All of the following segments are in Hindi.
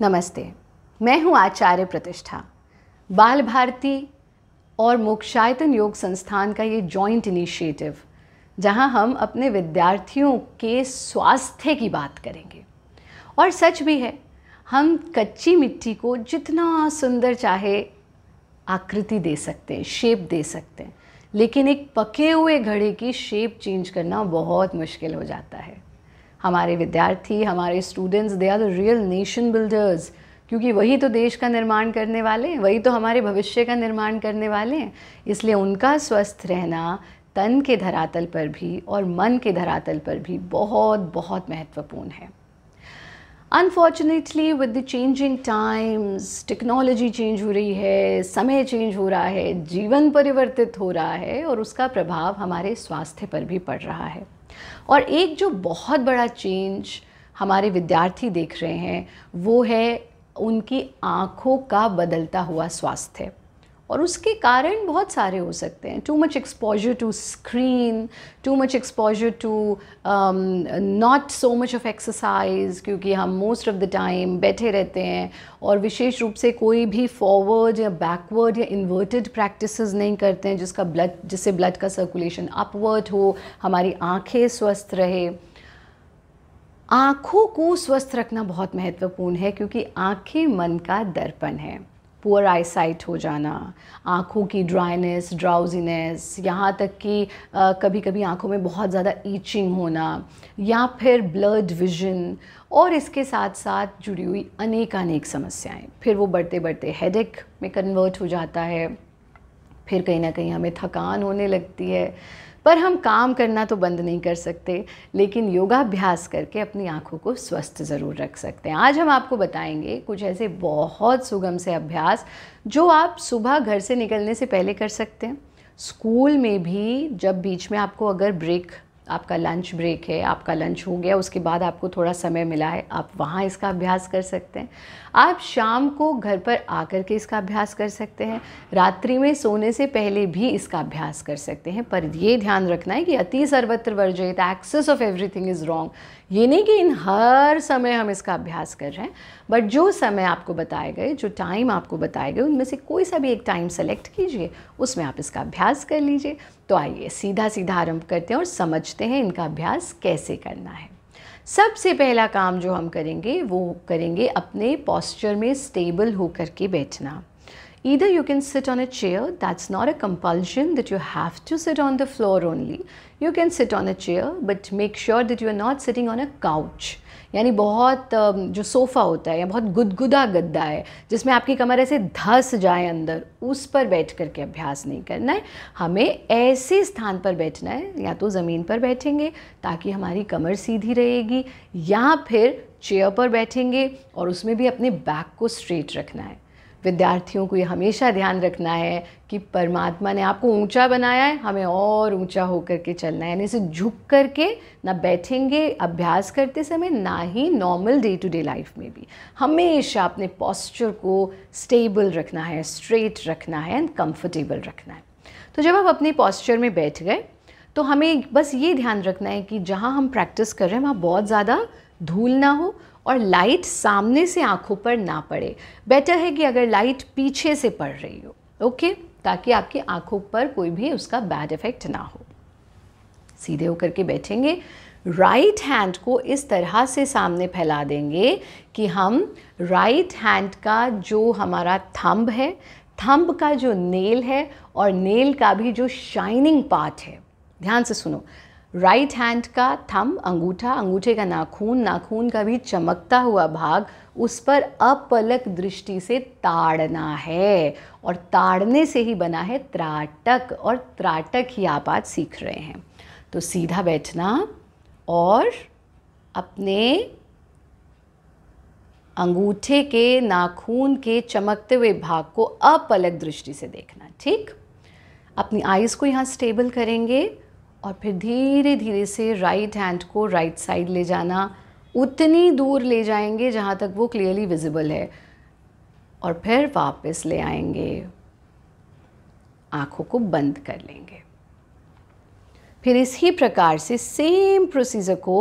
नमस्ते मैं हूं आचार्य प्रतिष्ठा बाल भारती और मोक्षायतन योग संस्थान का ये जॉइंट इनिशिएटिव जहां हम अपने विद्यार्थियों के स्वास्थ्य की बात करेंगे और सच भी है हम कच्ची मिट्टी को जितना सुंदर चाहे आकृति दे सकते हैं शेप दे सकते हैं लेकिन एक पके हुए घड़े की शेप चेंज करना बहुत मुश्किल हो जाता है हमारे विद्यार्थी हमारे students they are the real nation builders क्योंकि वही तो देश का निर्माण करने वाले हैं वही तो हमारे भविष्य का निर्माण करने वाले हैं इसलिए उनका स्वस्थ रहना तन के धरातल पर भी और मन के धरातल पर भी बहुत बहुत महत्वपूर्ण है unfortunately with the changing times technology change हो रही है समय चेंज हो रहा है जीवन परिवर्तित हो रहा है और उसका प्रभाव हमारे स्वास्थ्य पर भी पड़ रहा है और एक जो बहुत बड़ा चेंज हमारे विद्यार्थी देख रहे हैं वो है उनकी आँखों का बदलता हुआ स्वास्थ्य और उसके कारण बहुत सारे हो सकते हैं too much exposure to screen too much exposure to not so much of exercise क्योंकि हम मोस्ट ऑफ द टाइम बैठे रहते हैं और विशेष रूप से कोई भी फॉरवर्ड या बैकवर्ड या इन्वर्टेड प्रैक्टिस नहीं करते हैं जिसका ब्लड जिससे ब्लड का सर्कुलेशन अपवर्ड हो हमारी आँखें स्वस्थ रहे आँखों को स्वस्थ रखना बहुत महत्वपूर्ण है क्योंकि आँखें मन का दर्पण है पुअर आईसाइट हो जाना आँखों की ड्राइनेस ड्राउजीनेस यहाँ तक कि कभी कभी आँखों में बहुत ज़्यादा ईचिंग होना या फिर ब्लड विजन और इसके साथ साथ जुड़ी हुई अनेक अनेक समस्याएं फिर वो बढ़ते बढ़ते हेडेक में कन्वर्ट हो जाता है फिर कहीं ना कहीं हमें थकान होने लगती है पर हम काम करना तो बंद नहीं कर सकते लेकिन योगाभ्यास करके अपनी आँखों को स्वस्थ ज़रूर रख सकते हैं आज हम आपको बताएंगे कुछ ऐसे बहुत सुगम से अभ्यास जो आप सुबह घर से निकलने से पहले कर सकते हैं स्कूल में भी जब बीच में आपको अगर ब्रेक आपका लंच ब्रेक है आपका लंच हो गया उसके बाद आपको थोड़ा समय मिला है आप वहाँ इसका अभ्यास कर सकते हैं आप शाम को घर पर आकर के इसका अभ्यास कर सकते हैं रात्रि में सोने से पहले भी इसका अभ्यास कर सकते हैं पर ये ध्यान रखना है कि अति सर्वत्र वर्जित excess of everything is wrong ये नहीं कि इन हर समय हम इसका अभ्यास कर रहे हैं बट जो समय आपको बताए गए जो टाइम आपको बताए गए उनमें से कोई सा भी एक टाइम सेलेक्ट कीजिए उसमें आप इसका अभ्यास कर लीजिए तो आइए सीधा सीधा आरंभ करते हैं और समझते हैं इनका अभ्यास कैसे करना है सबसे पहला काम जो हम करेंगे वो करेंगे अपने पॉस्चर में स्टेबल होकर के बैठना Either you can sit on a chair, that's not a compulsion that you have to sit on the floor only. You can sit on a chair, but make sure that you are not sitting on a couch. यानी बहुत जो सोफ़ा होता है या बहुत गुदगुदा गद्दा है जिसमें आपकी कमर ऐसे धस जाए अंदर उस पर बैठ करके अभ्यास नहीं करना है हमें ऐसे स्थान पर बैठना है या तो ज़मीन पर बैठेंगे ताकि हमारी कमर सीधी रहेगी या फिर चेयर पर बैठेंगे और उसमें भी अपने बैक को स्ट्रेट रखना है विद्यार्थियों को ये हमेशा ध्यान रखना है कि परमात्मा ने आपको ऊंचा बनाया है हमें और ऊंचा होकर के चलना है यानी इसे झुक करके ना बैठेंगे अभ्यास करते समय ना ही normal day to day life में भी हमेशा अपने पॉस्चर को स्टेबल रखना है स्ट्रेट रखना है एंड कंफर्टेबल रखना है तो जब आप अपने पॉस्चर में बैठ गए तो हमें बस ये ध्यान रखना है कि जहाँ हम प्रैक्टिस कर रहे हैं वहाँ बहुत ज़्यादा धूल ना हो और लाइट सामने से आंखों पर ना पड़े बेटर है कि अगर लाइट पीछे से पड़ रही हो ओके ताकि आपकी आंखों पर कोई भी उसका बैड इफ़ेक्ट ना हो सीधे होकर के बैठेंगे राइट right हैंड को इस तरह से सामने फैला देंगे कि हम राइट right हैंड का जो हमारा थंब है थंब का जो नेल है और नेल का भी जो शाइनिंग पार्ट है ध्यान से सुनो राइट हैंड का थम अंगूठा अंगूठे का नाखून नाखून का भी चमकता हुआ भाग उस पर अपलक दृष्टि से ताड़ना है और ताड़ने से ही बना है त्राटक और त्राटक ही आप आज सीख रहे हैं तो सीधा बैठना और अपने अंगूठे के नाखून के चमकते हुए भाग को अपलक दृष्टि से देखना ठीक अपनी आइज़ को यहाँ स्टेबल करेंगे और फिर धीरे धीरे से राइट हैंड को राइट साइड ले जाना उतनी दूर ले जाएंगे जहाँ तक वो क्लियरली विजिबल है और फिर वापस ले आएंगे आँखों को बंद कर लेंगे फिर इसी प्रकार से सेम प्रोसीजर को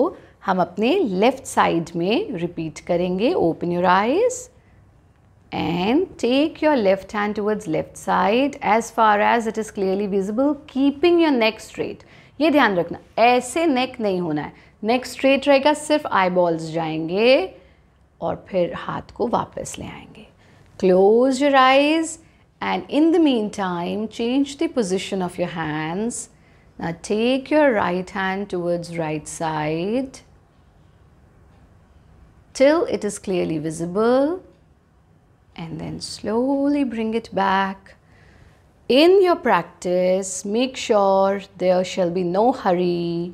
हम अपने लेफ़्ट साइड में रिपीट करेंगे open your eyes and take your left hand towards left side as far as it is clearly visible keeping your neck straight ये ध्यान रखना ऐसे नेक नहीं होना है नेक स्ट्रेट रहेगा सिर्फ आई बॉल्स जाएंगे और फिर हाथ को वापस ले आएंगे close your eyes and in the mean time change the position of your hands ना take your right hand towards right side till it is clearly visible and then slowly bring it back In your practice, make sure there shall be no hurry.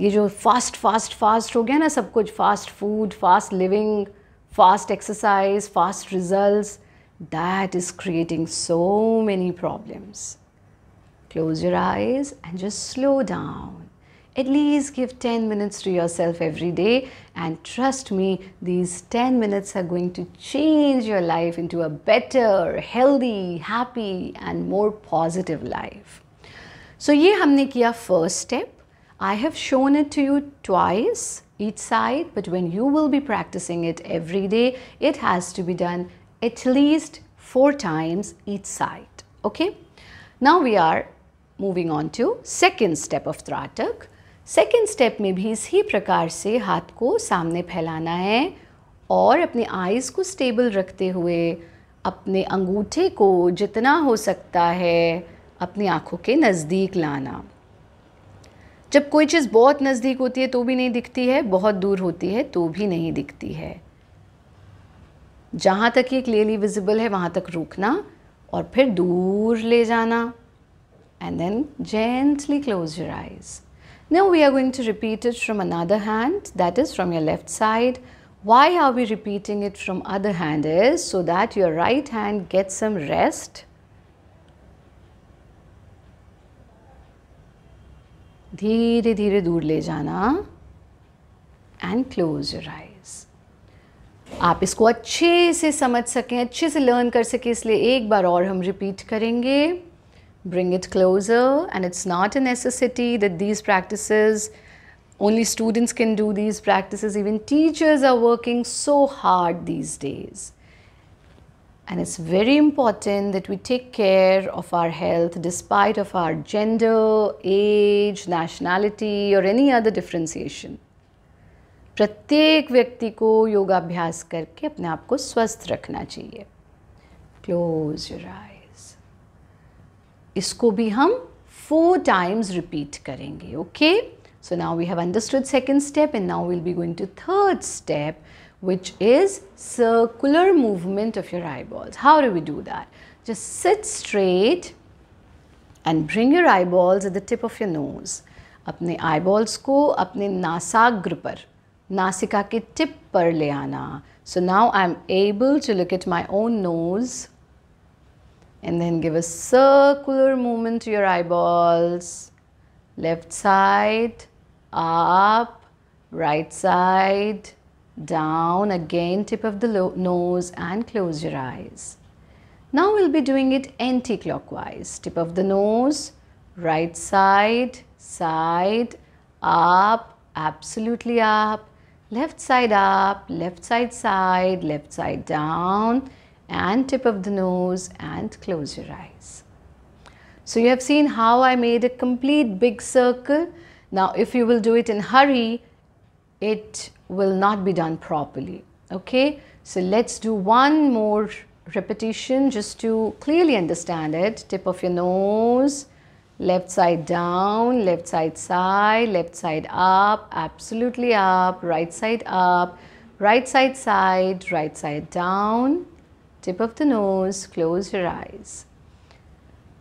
ये जो fast, fast, fast हो गया ना fast food, fast living, fast exercise, fast results, that is creating so many problems. Close your eyes and just slow down. At least give 10 minutes to yourself every day and trust me, these 10 minutes are going to change your life into a better, healthy, happy and more positive life. So ye hamne किया first step. I have shown it to you twice each side but when you will be practicing it every day, it has to be done at least four times each side. Okay? Now we are moving on to second step of Thratak. Second step में भी इसी प्रकार से हाथ को सामने फैलाना है और अपने आइज़ को स्टेबल रखते हुए अपने अंगूठे को जितना हो सकता है अपनी आँखों के नज़दीक लाना जब कोई चीज़ बहुत नज़दीक होती है तो भी नहीं दिखती है बहुत दूर होती है तो भी नहीं दिखती है जहाँ तक ये क्लियरली विजिबल है वहाँ तक रोकना और फिर दूर ले जाना and then gently close your eyes Now we are going to repeat it from another hand that is from your left side. Why are we repeating it from other hand is so that your right hand gets some rest. धीरे धीरे दूर ले जाना एंड क्लोज योर आइज आप इसको अच्छे से समझ सकें अच्छे से लर्न कर सकें इसलिए एक बार और हम रिपीट करेंगे bring it closer and it's not a necessity that these practices only students can do these practices even teachers are working so hard these days and it's very important that we take care of our health despite of our gender age nationality or any other differentiation प्रत्येक व्यक्ति को योगाभ्यास करके अपने आप को स्वस्थ रखना चाहिए क्लोज योर इसको भी हम फोर टाइम्स रिपीट करेंगे okay so now we have understood second step and now will be going to third step which is circular movement of your eyeballs how do we do that just sit straight and bring your eyeballs at the tip of your nose अपने आई बॉल्स को अपने नासाग्र पर नासिका के टिप पर ले आना so now I am able to look at my own nose and then give a circular movement to your eyeballs. Left side, up, right side, down, again tip of the nose and close your eyes. Now we'll be doing it anti-clockwise. Tip of the nose, right side, side, up, absolutely up, left side up, left side side, left side down, and tip of the nose and close your eyes. So you have seen how I made a complete big circle. Now if you will do it in hurry, it will not be done properly. Okay, so let's do one more repetition just to clearly understand it. Tip of your nose, left side down, left side side, left side up, absolutely up, right side up, right side side, right side down, tip of the nose, close your eyes.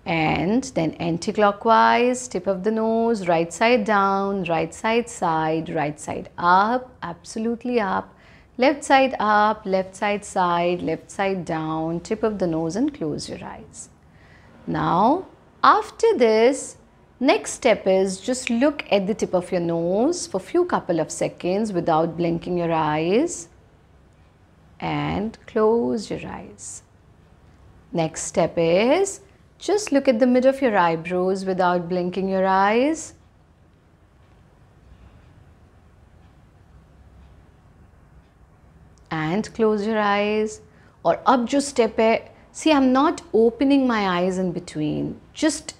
And then anti-clockwise, tip of the nose, right side down, right side side, right side up, absolutely up, left side up, left side side, left side down, tip of the nose and close your eyes. Now, after this, next step is just look at the tip of your nose for few couple of seconds without blinking your eyes and close your eyes. Next step is just look at the mid of your eyebrows without blinking your eyes. And close your eyes. Or up jo step see I'm not opening my eyes in between. Just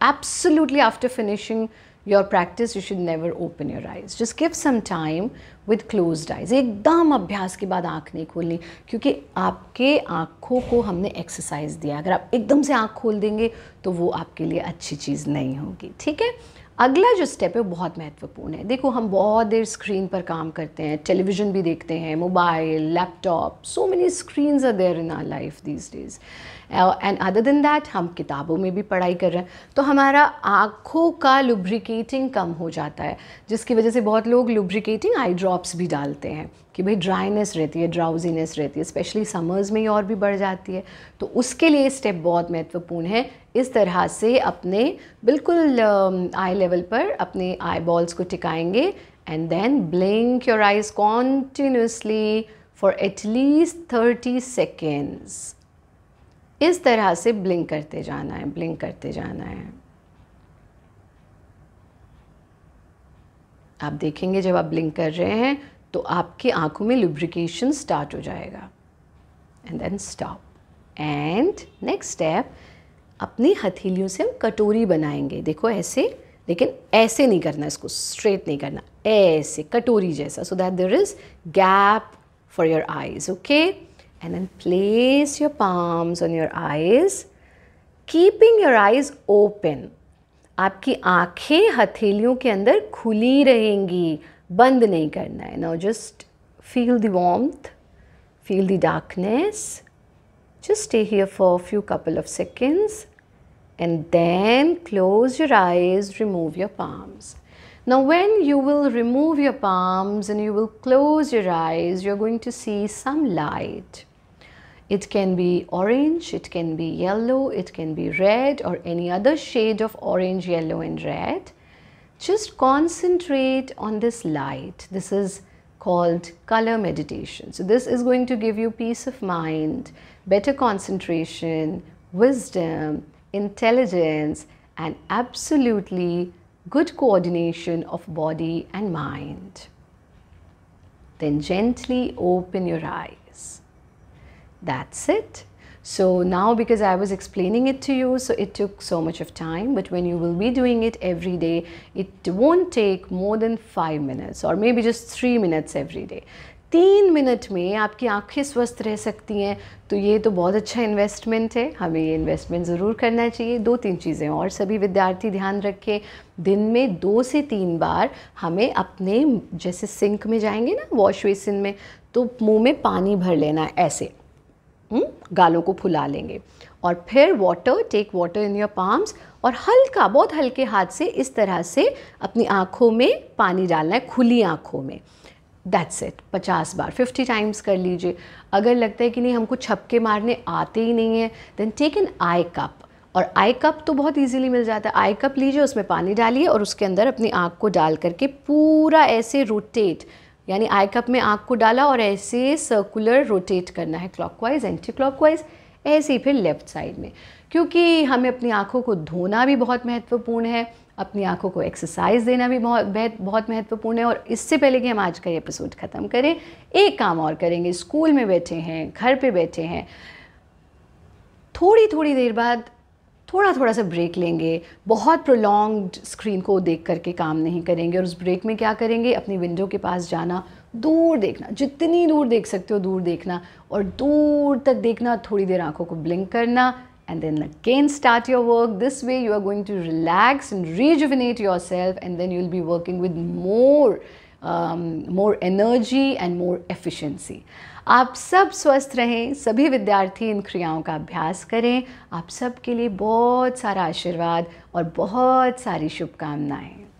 absolutely after finishing your practice, you should never open your eyes. Just give some time with close eyes एकदम अभ्यास के बाद आँख नहीं खोलनी क्योंकि आपके आँखों को हमने एक्सरसाइज दिया अगर आप एकदम से आँख खोल देंगे तो वो आपके लिए अच्छी चीज़ नहीं होगी ठीक है अगला जो स्टेप है वो बहुत महत्वपूर्ण है देखो हम बहुत देर स्क्रीन पर काम करते हैं टेलीविज़न भी देखते हैं mobile laptop so many screens are there in our life these days and other than that हम किताबों में भी पढ़ाई कर रहे हैं तो हमारा आँखों का लुब्रिकेटिंग कम हो जाता है जिसकी वजह से बहुत लोग लुब्रिकेटिंग आई ड्रॉप्स भी डालते हैं कि भाई ड्राइनेस रहती है ड्राउजीनेस रहती है स्पेशली समर्स में ही और भी बढ़ जाती है तो उसके लिए स्टेप बहुत महत्वपूर्ण है इस तरह से अपने बिल्कुल आई um, लेवल पर अपने आई बॉल्स को टिकाएंगे and then blink your eyes continuously for at least thirty seconds इस तरह से ब्लिंक करते जाना है ब्लिंक करते जाना है आप देखेंगे जब आप ब्लिंक कर रहे हैं तो आपकी आंखों में लुब्रिकेशन स्टार्ट हो जाएगा and then stop and next step अपनी हथेलियों से हम कटोरी बनाएंगे देखो ऐसे लेकिन ऐसे नहीं करना इसको स्ट्रेट नहीं करना ऐसे कटोरी जैसा so that there is gap for your eyes okay and then place your palms on your eyes, keeping your eyes open. आपकी आंखें हथेलियों के अंदर खुली रहेंगी बंद नहीं करना है now just feel the warmth feel the darkness just stay here for a few couple of seconds and then close your eyes remove your palms now when you will remove your palms and you will close your eyes you're going to see some light it can be orange, it can be yellow, it can be red or any other shade of orange, yellow and red. Just concentrate on this light. This is called color meditation. So this is going to give you peace of mind, better concentration, wisdom, intelligence and absolutely good coordination of body and mind. Then gently open your eyes. That's it. So now because I was explaining it to you, so it took so much of time, but when you will be doing it every day, it won't take more than 5 minutes or maybe just 3 minutes every day. तीन मिनट में आपकी आंखें स्वस्थ रह सकती हैं तो ये तो बहुत अच्छा इन्वेस्टमेंट है हमें ये इन्वेस्टमेंट ज़रूर करना चाहिए दो तीन चीज़ें और सभी विद्यार्थी ध्यान रखें दिन में दो से तीन बार हमें अपने जैसे सिंक में जाएंगे ना वॉश बेसिन में तो मुंह में पानी भर लेना ऐसे हम्म, गालों को फुला लेंगे और फिर water take water in your palms और हल्का बहुत हल्के हाथ से इस तरह से अपनी आँखों में पानी डालना है खुली आँखों में दैट्स इट पचास बार फिफ्टी टाइम्स कर लीजिए अगर लगता है कि नहीं हमको छपके मारने आते ही नहीं है then take an eye cup और आई कप तो बहुत ईजीली मिल जाता है आई कप लीजिए उसमें पानी डालिए और उसके अंदर अपनी आँख को डाल करके पूरा ऐसे रोटेट यानी आई कप में आँख को डाला और ऐसे सर्कुलर रोटेट करना है क्लॉकवाइज एंटी क्लॉकवाइज ऐसे ही फिर लेफ़्ट साइड में क्योंकि हमें अपनी आँखों को धोना भी बहुत महत्वपूर्ण है अपनी आँखों को एक्सरसाइज देना भी बहुत बहुत महत्वपूर्ण है और इससे पहले कि हम आज का एपिसोड ख़त्म करें एक काम और करेंगे स्कूल में बैठे हैं घर पे बैठे हैं थोड़ी थोड़ी देर बाद थोड़ा थोड़ा सा ब्रेक लेंगे बहुत प्रोलॉन्ग स्क्रीन को देख करके काम नहीं करेंगे और उस ब्रेक में क्या करेंगे अपनी विंडो के पास जाना दूर देखना जितनी दूर देख सकते हो दूर देखना और दूर तक देखना थोड़ी देर आंखों को ब्लिंक करना and then again start your work this way you are going to relax and rejuvenate yourself and then you'll be working with more um, more energy and more efficiency आप सब स्वस्थ रहें सभी विद्यार्थी इन क्रियाओं का अभ्यास करें आप सबके लिए बहुत सारा आशीर्वाद और बहुत सारी शुभकामनाएँ